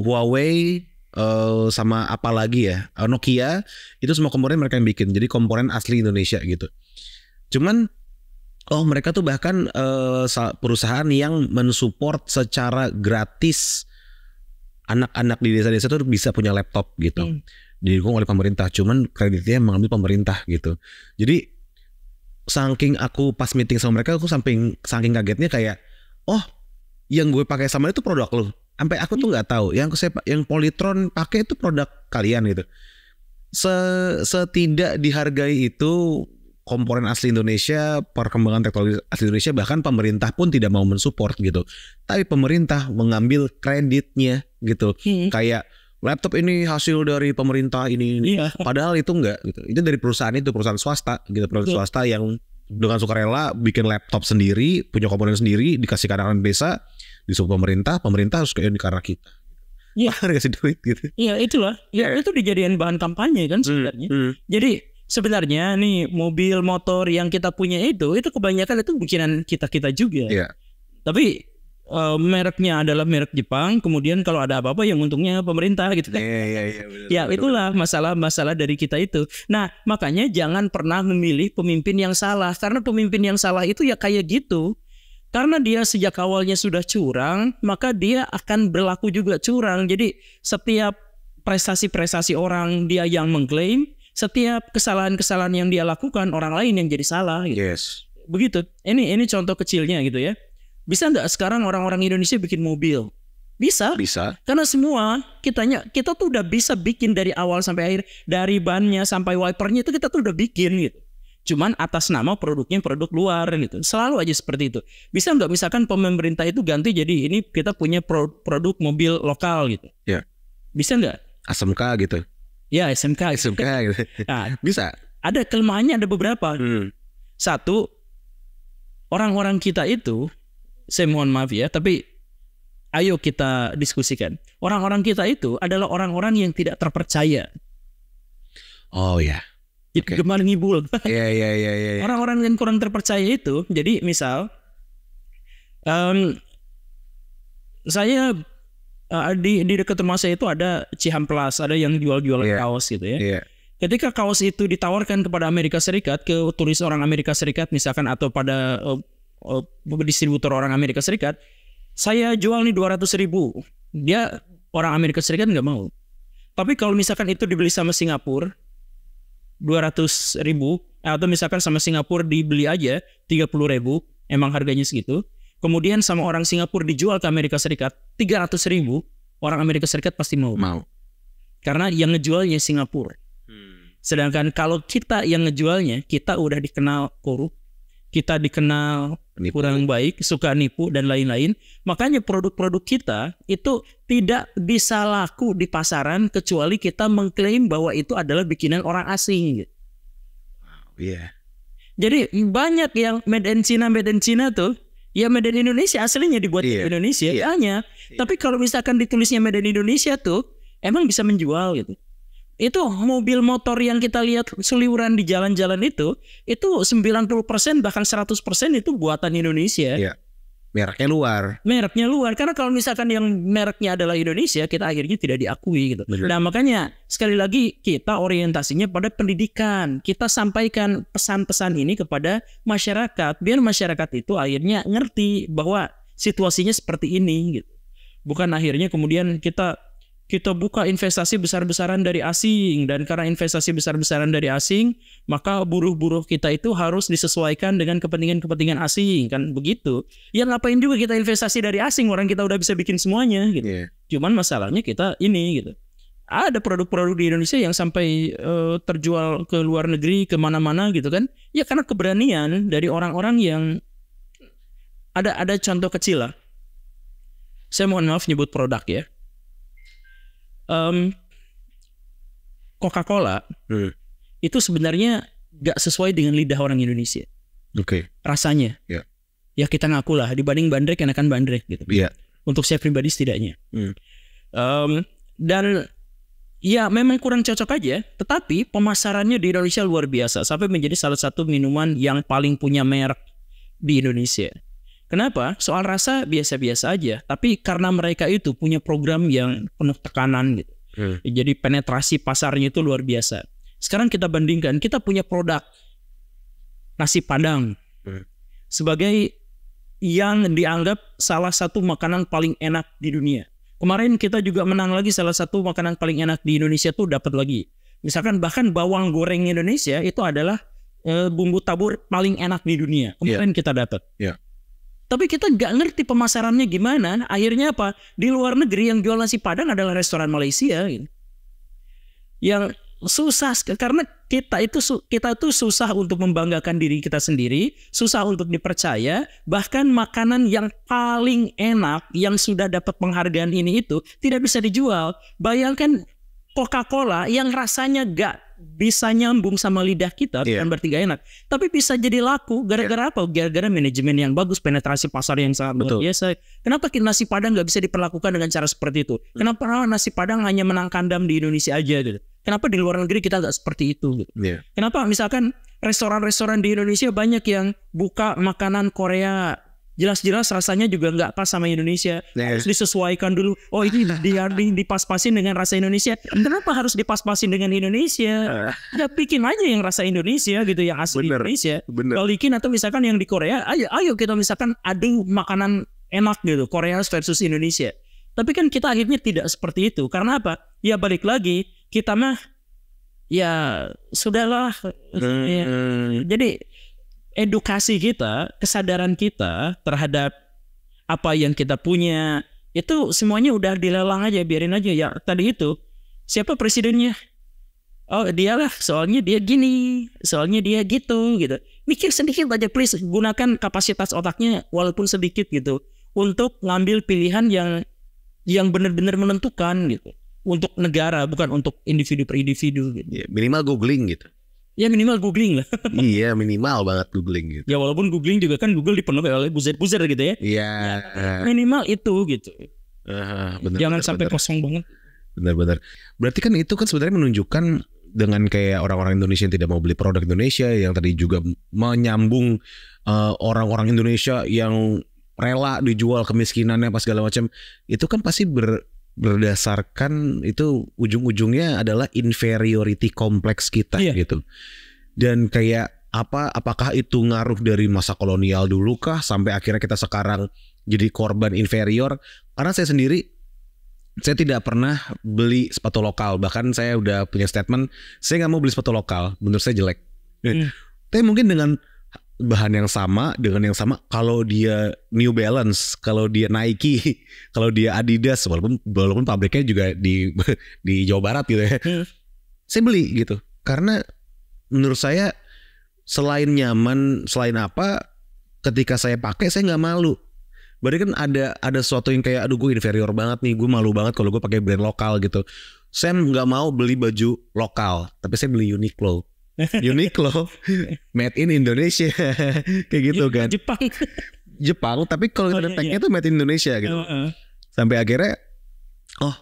Huawei uh, sama apa lagi ya uh, Nokia itu semua komponen mereka yang bikin jadi komponen asli Indonesia gitu cuman oh mereka tuh bahkan uh, perusahaan yang mensupport secara gratis anak-anak di desa-desa tuh bisa punya laptop gitu. Hmm didukung oleh pemerintah cuman kreditnya mengambil pemerintah gitu jadi saking aku pas meeting sama mereka aku samping saking kagetnya kayak oh yang gue pakai sama itu produk lo sampai aku tuh nggak tahu yang saya yang Polytron pakai itu produk kalian gitu Se, setidak dihargai itu komponen asli Indonesia, perkembangan teknologi asli Indonesia, bahkan pemerintah pun tidak mau mensupport gitu. Tapi pemerintah mengambil kreditnya gitu. Hmm. Kayak laptop ini hasil dari pemerintah ini, ini. Iya. padahal itu enggak gitu. itu dari perusahaan itu perusahaan swasta gitu perusahaan Betul. Iya. swasta yang dengan sukarela bikin laptop sendiri punya komponen sendiri dikasih ke anak desa disuruh pemerintah pemerintah harus kayak karena kita Iya, kasih duit gitu. Iya, ya, iya. itu lah, Ya, itu dijadikan bahan kampanye kan hmm, sebenarnya. Hmm, hmm. Jadi sebenarnya nih mobil motor yang kita punya itu itu kebanyakan itu bikinan kita kita juga. Iya. Tapi uh, mereknya adalah merek Jepang, kemudian kalau ada apa-apa yang untungnya pemerintah gitu kan. Iya, iya, iya. Ya, itulah masalah-masalah dari kita itu. Nah, makanya jangan pernah memilih pemimpin yang salah karena pemimpin yang salah itu ya kayak gitu. Karena dia sejak awalnya sudah curang, maka dia akan berlaku juga curang. Jadi setiap prestasi-prestasi orang dia yang mengklaim, setiap kesalahan-kesalahan yang dia lakukan orang lain yang jadi salah gitu. Yes. Begitu. Ini ini contoh kecilnya gitu ya. Bisa nggak sekarang orang-orang Indonesia bikin mobil? Bisa. Bisa. Karena semua kitanya kita tuh udah bisa bikin dari awal sampai akhir, dari bannya sampai wipernya itu kita tuh udah bikin gitu. Cuman atas nama produknya produk luar gitu. Selalu aja seperti itu. Bisa nggak misalkan pemerintah itu ganti jadi ini kita punya pro produk mobil lokal gitu. Ya. Yeah. Bisa nggak? SMK gitu. Ya SMK. Gitu. SMK gitu. Nah, [LAUGHS] bisa. Ada kelemahannya ada beberapa. Hmm. Satu, orang-orang kita itu saya mohon maaf ya, tapi ayo kita diskusikan. Orang-orang kita itu adalah orang-orang yang tidak terpercaya. Oh ya. Yeah. Okay. Gemar ngibul. [LAUGHS] Iya, iya iya iya iya. Orang-orang yang kurang terpercaya itu, jadi misal um, saya uh, di di dekat rumah saya itu ada Cihamplas, ada yang jual-jual yeah. kaos gitu ya. Yeah. Ketika kaos itu ditawarkan kepada Amerika Serikat, ke turis orang Amerika Serikat misalkan atau pada eh, Eh, distributor orang Amerika Serikat, saya jual nih 200 ribu. Dia orang Amerika Serikat nggak mau. Tapi kalau misalkan itu dibeli sama Singapura, 200 ribu, eh, atau misalkan sama Singapura dibeli aja 30 ribu, emang harganya segitu. Kemudian sama orang Singapura dijual ke Amerika Serikat 300 ribu, orang Amerika Serikat pasti mau. Mau. Karena yang ngejualnya Singapura. Hmm. Sedangkan kalau kita yang ngejualnya, kita udah dikenal korup, kita dikenal Penipu. kurang baik, suka nipu dan lain-lain. Makanya produk-produk kita itu tidak bisa laku di pasaran kecuali kita mengklaim bahwa itu adalah bikinan orang asing. Iya. Wow, yeah. Jadi banyak yang made in China, made in China tuh Ya made in Indonesia aslinya dibuat yeah. di Indonesia yeah. Yeah. Iya. Tapi kalau misalkan ditulisnya made in Indonesia tuh emang bisa menjual gitu itu mobil motor yang kita lihat seliuran di jalan-jalan itu itu 90% bahkan 100% itu buatan Indonesia. Iya. Mereknya luar. Mereknya luar karena kalau misalkan yang mereknya adalah Indonesia kita akhirnya tidak diakui gitu. Betul. Nah, makanya sekali lagi kita orientasinya pada pendidikan. Kita sampaikan pesan-pesan ini kepada masyarakat biar masyarakat itu akhirnya ngerti bahwa situasinya seperti ini gitu. Bukan akhirnya kemudian kita kita buka investasi besar-besaran dari asing dan karena investasi besar-besaran dari asing maka buruh-buruh kita itu harus disesuaikan dengan kepentingan-kepentingan asing kan begitu ya ngapain juga kita investasi dari asing orang kita udah bisa bikin semuanya gitu yeah. cuman masalahnya kita ini gitu ada produk-produk di Indonesia yang sampai uh, terjual ke luar negeri kemana-mana gitu kan ya karena keberanian dari orang-orang yang ada ada contoh kecil lah saya mohon maaf nyebut produk ya um, Coca-Cola hmm. itu sebenarnya gak sesuai dengan lidah orang Indonesia. Oke. Okay. Rasanya. Yeah. Ya kita ngaku lah dibanding bandrek enakan bandrek gitu. Iya. Yeah. Untuk saya pribadi setidaknya. Hmm. Um, dan ya memang kurang cocok aja, tetapi pemasarannya di Indonesia luar biasa sampai menjadi salah satu minuman yang paling punya merek di Indonesia. Kenapa? Soal rasa biasa-biasa aja, tapi karena mereka itu punya program yang penuh tekanan gitu. Hmm. Jadi penetrasi pasarnya itu luar biasa. Sekarang kita bandingkan, kita punya produk nasi padang hmm. sebagai yang dianggap salah satu makanan paling enak di dunia. Kemarin kita juga menang lagi salah satu makanan paling enak di Indonesia tuh dapat lagi. Misalkan bahkan bawang goreng Indonesia itu adalah eh, bumbu tabur paling enak di dunia. Iya. Kemarin yeah. kita dapat. Yeah. Tapi kita nggak ngerti pemasarannya gimana. Akhirnya apa? Di luar negeri yang jual nasi padang adalah restoran Malaysia. Gitu. Yang susah karena kita itu kita itu susah untuk membanggakan diri kita sendiri, susah untuk dipercaya. Bahkan makanan yang paling enak yang sudah dapat penghargaan ini itu tidak bisa dijual. Bayangkan Coca-Cola yang rasanya gak bisa nyambung sama lidah kita yeah. dan berarti enak tapi bisa jadi laku gara-gara iya. apa gara-gara manajemen yang bagus penetrasi pasar yang sangat Betul. luar biasa kenapa nasi padang nggak bisa diperlakukan dengan cara seperti itu hmm. kenapa nasi padang hanya menang kandam di Indonesia aja gitu kenapa di luar negeri kita nggak seperti itu gitu yeah. kenapa misalkan restoran-restoran di Indonesia banyak yang buka makanan Korea jelas-jelas rasanya juga nggak pas sama Indonesia. Yeah. Harus disesuaikan dulu. Oh ini [LAUGHS] di, dipas-pasin dengan rasa Indonesia. Kenapa harus dipas-pasin dengan Indonesia? [LAUGHS] Ya bikin aja yang rasa Indonesia gitu, yang asli bener, Indonesia. Bener. Balikin atau misalkan yang di Korea, ayo, ayo kita misalkan adu makanan enak gitu, Korea versus Indonesia. Tapi kan kita akhirnya tidak seperti itu. Karena apa? Ya balik lagi, kita mah ya sudahlah. Hmm, ya. Hmm. Jadi edukasi kita, kesadaran kita terhadap apa yang kita punya itu semuanya udah dilelang aja, biarin aja ya tadi itu. Siapa presidennya? Oh, dialah, soalnya dia gini, soalnya dia gitu gitu. Mikir sedikit aja please, gunakan kapasitas otaknya walaupun sedikit gitu untuk ngambil pilihan yang yang benar-benar menentukan gitu untuk negara bukan untuk individu per individu gitu. Ya, minimal googling gitu Ya minimal googling lah. [LAUGHS] iya minimal banget googling gitu. Ya walaupun googling juga kan Google dipenuhi oleh buzzer-buzzer gitu ya. Iya. Ya, minimal itu gitu. Uh, bener, Jangan bener, sampai bener. kosong banget. Benar-benar. Berarti kan itu kan sebenarnya menunjukkan dengan kayak orang-orang Indonesia yang tidak mau beli produk Indonesia yang tadi juga menyambung eh, orang-orang uh, Indonesia yang rela dijual kemiskinannya pas segala macam itu kan pasti ber, berdasarkan itu ujung-ujungnya adalah inferiority kompleks kita iya. gitu. Dan kayak apa apakah itu ngaruh dari masa kolonial dulu kah sampai akhirnya kita sekarang jadi korban inferior? Karena saya sendiri saya tidak pernah beli sepatu lokal bahkan saya udah punya statement saya nggak mau beli sepatu lokal menurut saya jelek. Hmm. Tapi mungkin dengan bahan yang sama dengan yang sama kalau dia New Balance, kalau dia Nike, [LAUGHS] kalau dia Adidas walaupun walaupun pabriknya juga di [LAUGHS] di Jawa Barat gitu ya. Hmm. Saya beli gitu. Karena menurut saya selain nyaman, selain apa ketika saya pakai saya nggak malu. Berarti kan ada ada sesuatu yang kayak aduh gue inferior banget nih, gue malu banget kalau gue pakai brand lokal gitu. Saya nggak mau beli baju lokal, tapi saya beli Uniqlo [LAUGHS] Uniqlo made in Indonesia [LAUGHS] kayak gitu kan Jepang Jepang tapi kalau oh, ada itu iya, iya. tuh made in Indonesia gitu uh, uh. sampai akhirnya oh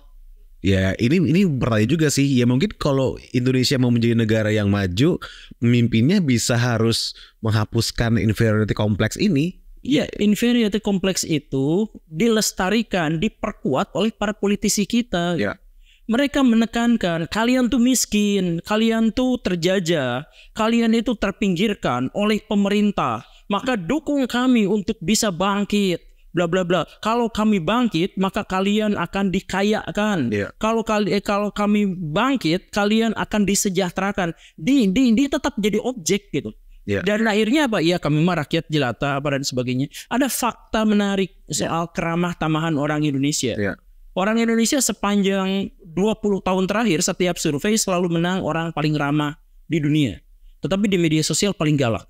ya ini ini berarti juga sih ya mungkin kalau Indonesia mau menjadi negara yang maju mimpinya bisa harus menghapuskan inferiority complex ini Ya, inferiority complex itu dilestarikan, diperkuat oleh para politisi kita. Ya mereka menekankan kalian tuh miskin, kalian tuh terjajah, kalian itu terpinggirkan oleh pemerintah. Maka dukung kami untuk bisa bangkit, bla bla bla. Kalau kami bangkit, maka kalian akan dikayakan. Yeah. Kalau kali eh, kalau kami bangkit, kalian akan disejahterakan. Di di di tetap jadi objek gitu. Yeah. Dan akhirnya apa? Iya kami mah rakyat jelata apa dan sebagainya. Ada fakta menarik soal keramah tamahan orang Indonesia. Yeah. Orang Indonesia sepanjang 20 tahun terakhir setiap survei selalu menang orang paling ramah di dunia. Tetapi di media sosial paling galak.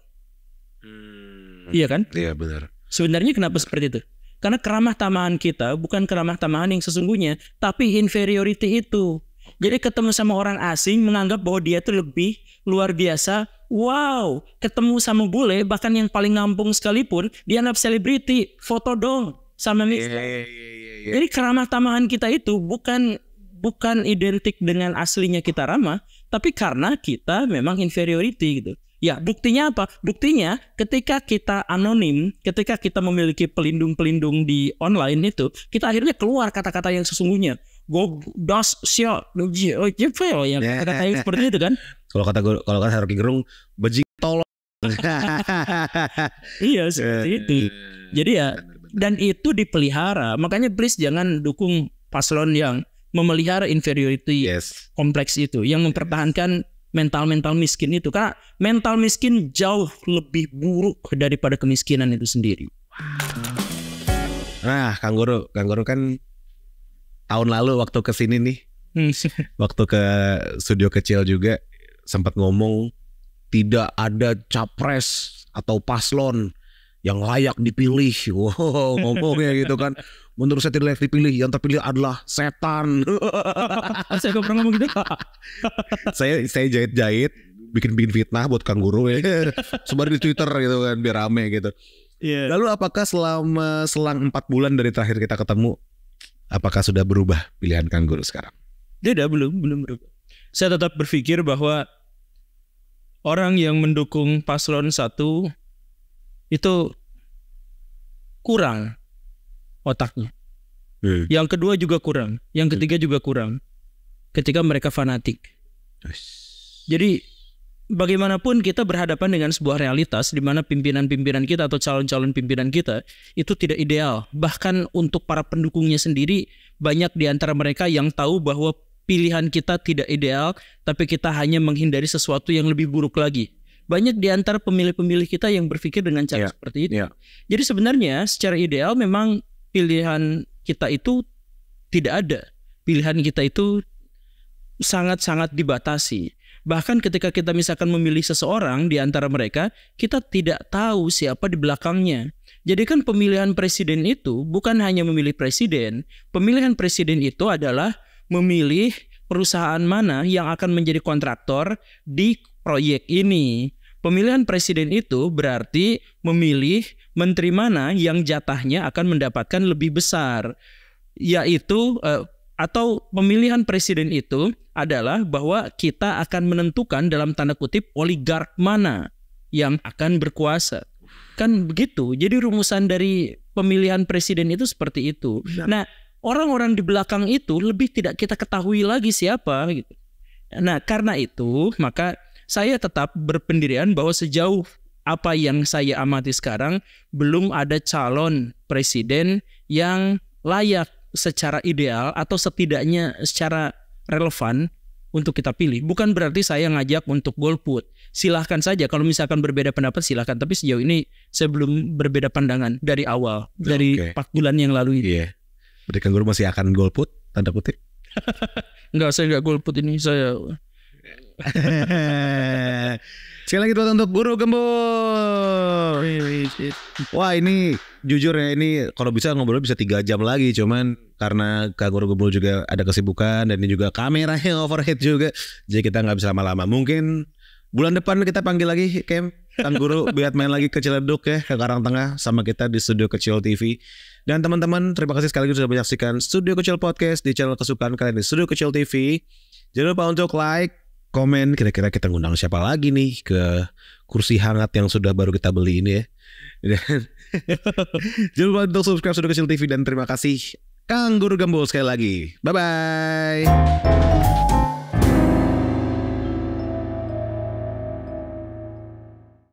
Hmm, iya kan? Iya benar. Sebenarnya kenapa seperti itu? Karena keramah tamahan kita bukan keramah tamahan yang sesungguhnya, tapi inferiority itu. Jadi ketemu sama orang asing menganggap bahwa dia itu lebih luar biasa. Wow, ketemu sama bule bahkan yang paling ngampung sekalipun dianggap selebriti. Foto dong sama mix. Yeah, yeah, yeah, yeah. Jadi keramah tamahan kita itu bukan bukan identik dengan aslinya kita ramah, tapi karena kita memang inferiority gitu. Ya, buktinya apa? Buktinya ketika kita anonim, ketika kita memiliki pelindung-pelindung di online itu, kita akhirnya keluar kata-kata yang sesungguhnya. Go das sia oh, oh, ya kata-kata yang seperti itu kan. [LAUGHS] Kalau kata kalau kata Rocky Gerung, bejing tolong. [LAUGHS] iya, seperti itu. Jadi ya dan itu dipelihara. Makanya please jangan dukung paslon yang memelihara inferiority yes. kompleks itu yang mempertahankan mental-mental miskin itu karena mental miskin jauh lebih buruk daripada kemiskinan itu sendiri. Nah, Kang Guru, Kang Guru kan tahun lalu waktu ke sini nih. Hmm. [LAUGHS] waktu ke studio kecil juga sempat ngomong tidak ada capres atau paslon yang layak dipilih. [LAUGHS] Wow, ngomongnya gitu kan menurut saya tidak layak dipilih yang terpilih adalah setan [LAUGHS] saya gak pernah ngomong gitu [LAUGHS] saya saya jahit jahit bikin bikin fitnah buat kangguru ya [LAUGHS] sebar di twitter gitu kan biar rame gitu yeah. lalu apakah selama selang empat bulan dari terakhir kita ketemu apakah sudah berubah pilihan kang guru sekarang tidak belum belum berubah saya tetap berpikir bahwa orang yang mendukung paslon satu itu kurang otaknya. Hmm. Yang kedua juga kurang, yang hmm. ketiga hmm. juga kurang. Ketika mereka fanatik. Yes. Jadi bagaimanapun kita berhadapan dengan sebuah realitas di mana pimpinan-pimpinan kita atau calon-calon pimpinan kita itu tidak ideal. Bahkan untuk para pendukungnya sendiri banyak di antara mereka yang tahu bahwa pilihan kita tidak ideal, tapi kita hanya menghindari sesuatu yang lebih buruk lagi. Banyak di antara pemilih-pemilih kita yang berpikir dengan cara yeah. seperti itu. Yeah. Jadi sebenarnya secara ideal memang pilihan kita itu tidak ada. Pilihan kita itu sangat-sangat dibatasi. Bahkan ketika kita misalkan memilih seseorang di antara mereka, kita tidak tahu siapa di belakangnya. Jadi kan pemilihan presiden itu bukan hanya memilih presiden. Pemilihan presiden itu adalah memilih perusahaan mana yang akan menjadi kontraktor di proyek ini. Pemilihan presiden itu berarti memilih menteri mana yang jatahnya akan mendapatkan lebih besar, yaitu eh, atau pemilihan presiden itu adalah bahwa kita akan menentukan dalam tanda kutip oligark mana yang akan berkuasa. Kan begitu. Jadi rumusan dari pemilihan presiden itu seperti itu. Iya. Nah, orang-orang di belakang itu lebih tidak kita ketahui lagi siapa gitu. Nah, karena itu maka saya tetap berpendirian bahwa sejauh apa yang saya amati sekarang belum ada calon presiden yang layak secara ideal atau setidaknya secara relevan untuk kita pilih. Bukan berarti saya ngajak untuk golput. Silahkan saja kalau misalkan berbeda pendapat silahkan. Tapi sejauh ini saya belum berbeda pandangan dari awal okay. dari empat bulan yang lalu ini. Iya. Berarti Kang Guru masih akan golput tanda putih [LAUGHS] Enggak, saya enggak golput ini. Saya [LAUGHS] Sekali lagi buat untuk Guru Gembur. Wah ini jujur ya ini kalau bisa ngobrol bisa tiga jam lagi cuman karena Kak Guru Gembur juga ada kesibukan dan ini juga kamera yang overhead juga jadi kita nggak bisa lama-lama mungkin bulan depan kita panggil lagi Kem Kang Guru [LAUGHS] biar main lagi ke Ciledug ya ke Karang Tengah sama kita di studio kecil TV. Dan teman-teman terima kasih sekali lagi sudah menyaksikan studio kecil podcast di channel kesukaan kalian di studio kecil TV. Jangan lupa untuk like, komen kira-kira kita ngundang siapa lagi nih ke kursi hangat yang sudah baru kita beli ini ya. Dan [LAUGHS] jangan lupa untuk subscribe Sudah Kecil TV dan terima kasih Kang Guru Gembul sekali lagi. Bye bye.